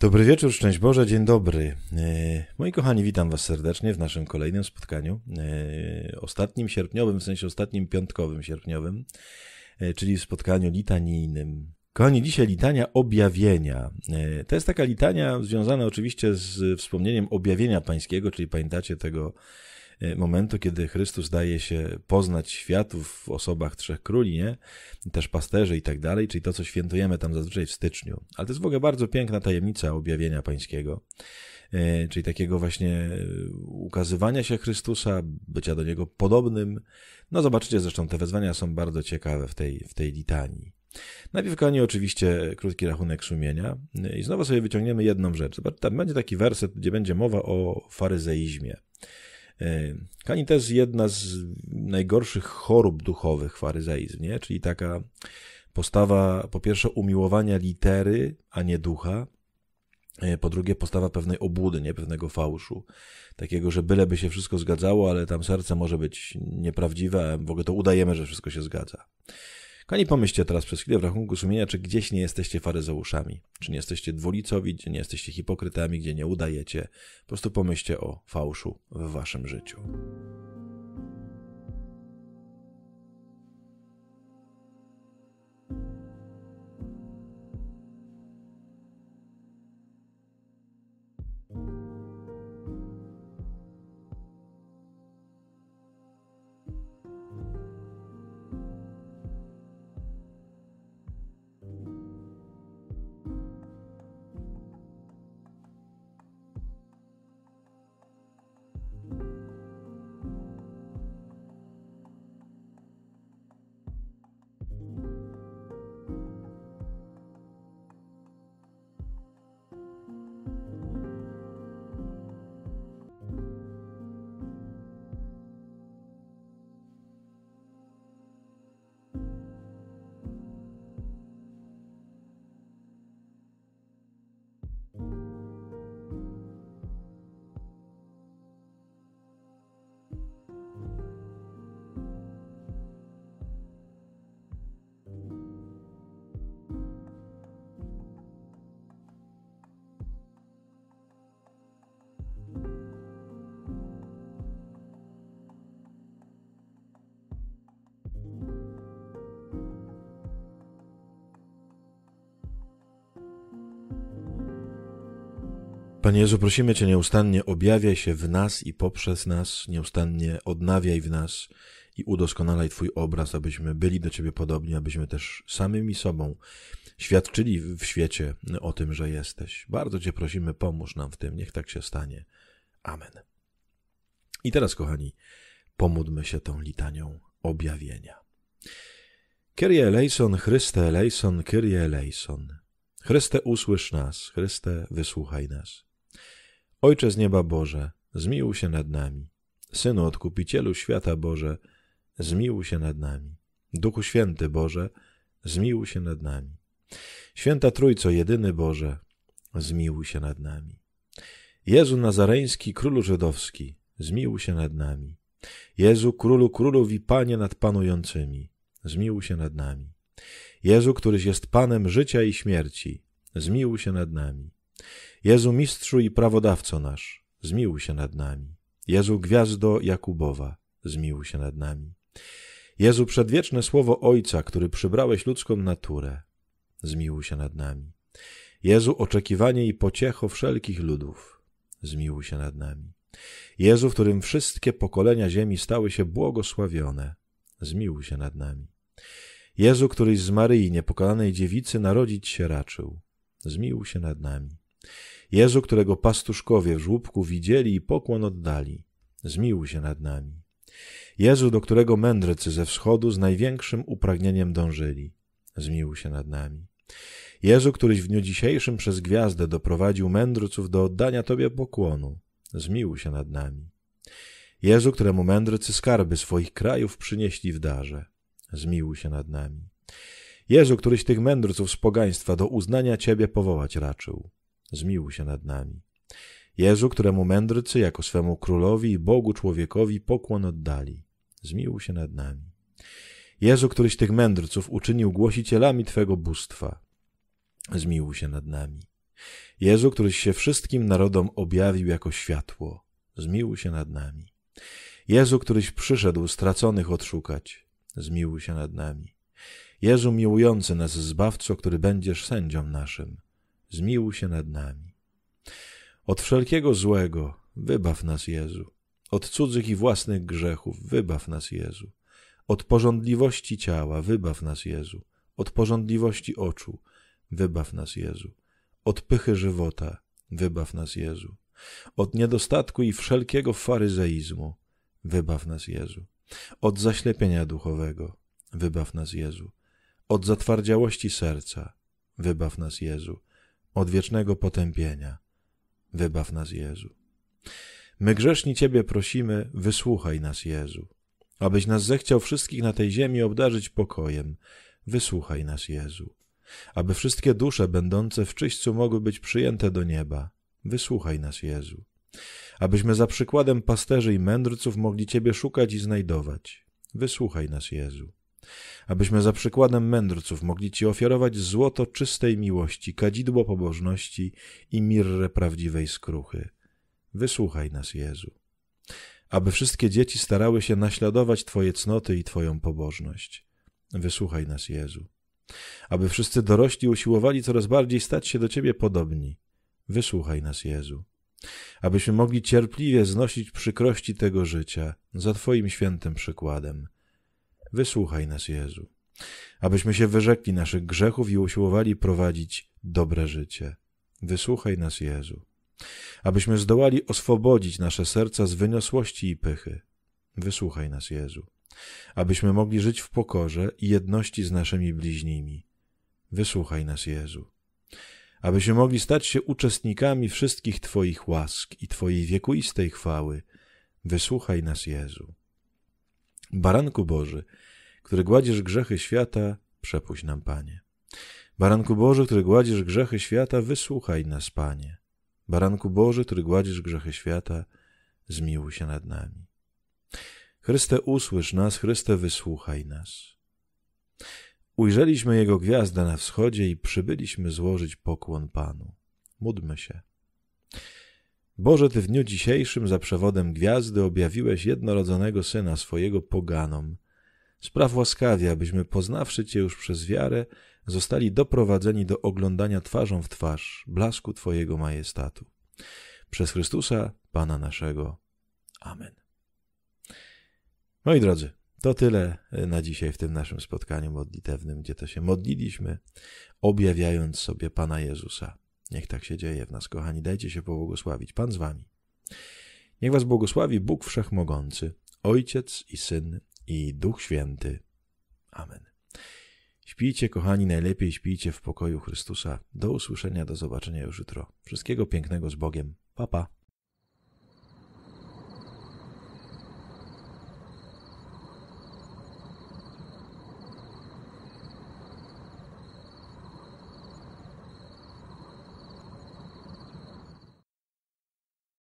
Dobry wieczór, szczęść Boże, dzień dobry. E, moi kochani, witam Was serdecznie w naszym kolejnym spotkaniu, e, ostatnim sierpniowym, w sensie ostatnim piątkowym sierpniowym, e, czyli w spotkaniu litanijnym. Kochani, dzisiaj litania objawienia. To jest taka litania związana oczywiście z wspomnieniem objawienia pańskiego, czyli pamiętacie tego E, momentu, kiedy Chrystus daje się poznać światu w osobach trzech króli, nie? też pasterzy i tak dalej, czyli to, co świętujemy tam zazwyczaj w styczniu. Ale to jest w ogóle bardzo piękna tajemnica objawienia pańskiego e, czyli takiego właśnie e, ukazywania się Chrystusa, bycia do Niego podobnym. No zobaczycie, zresztą te wezwania są bardzo ciekawe w tej, w tej litanii. Najpierw, kochani, oczywiście krótki rachunek sumienia i znowu sobie wyciągniemy jedną rzecz. Zobacz, tam będzie taki werset, gdzie będzie mowa o faryzeizmie. E, Kani też jedna z najgorszych chorób duchowych faryzeizm, nie? czyli taka postawa po pierwsze umiłowania litery, a nie ducha, e, po drugie, postawa pewnej obłudy, nie pewnego fałszu. Takiego, że byleby się wszystko zgadzało, ale tam serce może być nieprawdziwe, a w ogóle to udajemy, że wszystko się zgadza. Kochani, pomyślcie teraz przez chwilę w rachunku sumienia, czy gdzieś nie jesteście faryzeuszami, czy nie jesteście dwulicowi, czy nie jesteście hipokrytami, gdzie nie udajecie. Po prostu pomyślcie o fałszu w waszym życiu. Panie Jezu, prosimy Cię nieustannie, objawiaj się w nas i poprzez nas, nieustannie odnawiaj w nas i udoskonalaj Twój obraz, abyśmy byli do Ciebie podobni, abyśmy też samymi sobą świadczyli w świecie o tym, że jesteś. Bardzo Cię prosimy, pomóż nam w tym, niech tak się stanie. Amen. I teraz, kochani, pomódlmy się tą litanią objawienia. Kyrie eleison, Chryste eleison, Kyrie eleison. Chryste usłysz nas, Chryste wysłuchaj nas. Ojcze z nieba Boże, zmiłuj się nad nami. Synu Odkupicielu świata Boże, zmiłuj się nad nami. Duchu Święty Boże, zmiłuj się nad nami. Święta Trójco, jedyny Boże, zmiłuj się nad nami. Jezu Nazareński, Królu Żydowski, zmiłuj się nad nami. Jezu, Królu Królów i Panie nad panującymi, zmiłuj się nad nami. Jezu, któryś jest Panem życia i śmierci, zmiłuj się nad nami. Jezu Mistrzu i Prawodawco nasz, zmiłuj się nad nami. Jezu Gwiazdo Jakubowa, zmiłuj się nad nami. Jezu Przedwieczne Słowo Ojca, który przybrałeś ludzką naturę, zmiłuj się nad nami. Jezu Oczekiwanie i Pociecho wszelkich ludów, zmiłuj się nad nami. Jezu, w którym wszystkie pokolenia ziemi stały się błogosławione, zmiłuj się nad nami. Jezu, któryś z Maryi, niepokalanej dziewicy, narodzić się raczył, zmiłuj się nad nami. Jezu, którego pastuszkowie w żłóbku widzieli i pokłon oddali, zmiłuj się nad nami. Jezu, do którego mędrcy ze wschodu z największym upragnieniem dążyli, zmiłuj się nad nami. Jezu, któryś w dniu dzisiejszym przez gwiazdę doprowadził mędrców do oddania Tobie pokłonu, zmiłuj się nad nami. Jezu, któremu mędrcy skarby swoich krajów przynieśli w darze, zmiłuj się nad nami. Jezu, któryś tych mędrców z pogaństwa do uznania Ciebie powołać raczył, zmiłuj się nad nami. Jezu, któremu mędrcy jako swemu królowi i Bogu człowiekowi pokłon oddali, zmiłuj się nad nami. Jezu, któryś tych mędrców uczynił głosicielami Twego bóstwa, zmiłuj się nad nami. Jezu, któryś się wszystkim narodom objawił jako światło, zmiłuj się nad nami. Jezu, któryś przyszedł straconych odszukać, zmiłuj się nad nami. Jezu miłujący nas Zbawco, który będziesz sędzią naszym, zmiłuj się nad nami. Od wszelkiego złego wybaw nas, Jezu. Od cudzych i własnych grzechów wybaw nas, Jezu. Od porządliwości ciała wybaw nas, Jezu. Od porządliwości oczu wybaw nas, Jezu. Od pychy żywota wybaw nas, Jezu. Od niedostatku i wszelkiego faryzeizmu wybaw nas, Jezu. Od zaślepienia duchowego wybaw nas, Jezu. Od zatwardziałości serca wybaw nas, Jezu odwiecznego potępienia. Wybaw nas, Jezu. My grzeszni Ciebie prosimy, wysłuchaj nas, Jezu. Abyś nas zechciał wszystkich na tej ziemi obdarzyć pokojem, wysłuchaj nas, Jezu. Aby wszystkie dusze będące w czyśćcu mogły być przyjęte do nieba, wysłuchaj nas, Jezu. Abyśmy za przykładem pasterzy i mędrców mogli Ciebie szukać i znajdować, wysłuchaj nas, Jezu abyśmy za przykładem mędrców mogli Ci ofiarować złoto czystej miłości, kadzidło pobożności i mirrę prawdziwej skruchy. Wysłuchaj nas, Jezu. Aby wszystkie dzieci starały się naśladować Twoje cnoty i Twoją pobożność. Wysłuchaj nas, Jezu. Aby wszyscy dorośli usiłowali coraz bardziej stać się do Ciebie podobni. Wysłuchaj nas, Jezu abyśmy mogli cierpliwie znosić przykrości tego życia za Twoim świętym przykładem. Wysłuchaj nas, Jezu, abyśmy się wyrzekli naszych grzechów i usiłowali prowadzić dobre życie. Wysłuchaj nas, Jezu, abyśmy zdołali oswobodzić nasze serca z wyniosłości i pychy. Wysłuchaj nas, Jezu, abyśmy mogli żyć w pokorze i jedności z naszymi bliźnimi. Wysłuchaj nas, Jezu, abyśmy mogli stać się uczestnikami wszystkich Twoich łask i Twojej wiekuistej chwały. Wysłuchaj nas, Jezu. Baranku Boży, który gładzisz grzechy świata, przepuść nam, Panie. Baranku Boży, który gładzisz grzechy świata, wysłuchaj nas, Panie. Baranku Boży, który gładzisz grzechy świata, zmiłuj się nad nami. Chryste, usłysz nas, Chryste, wysłuchaj nas. Ujrzeliśmy Jego gwiazdę na wschodzie i przybyliśmy złożyć pokłon Panu. Módlmy się. Boże, Ty w dniu dzisiejszym za przewodem gwiazdy objawiłeś jednorodzonego Syna swojego poganom. Spraw łaskawie, abyśmy poznawszy Cię już przez wiarę, zostali doprowadzeni do oglądania twarzą w twarz blasku Twojego majestatu. Przez Chrystusa, Pana naszego. Amen. Moi drodzy, to tyle y, na dzisiaj w tym naszym spotkaniu modlitewnym, gdzie to się modliliśmy, objawiając sobie Pana Jezusa. Niech tak się dzieje w nas, kochani. Dajcie się pobłogosławić. Pan z wami. Niech was błogosławi Bóg Wszechmogący, Ojciec i Syn i Duch Święty. Amen. Śpijcie, kochani, najlepiej śpijcie w pokoju Chrystusa. Do usłyszenia, do zobaczenia już jutro. Wszystkiego pięknego z Bogiem. Pa, pa.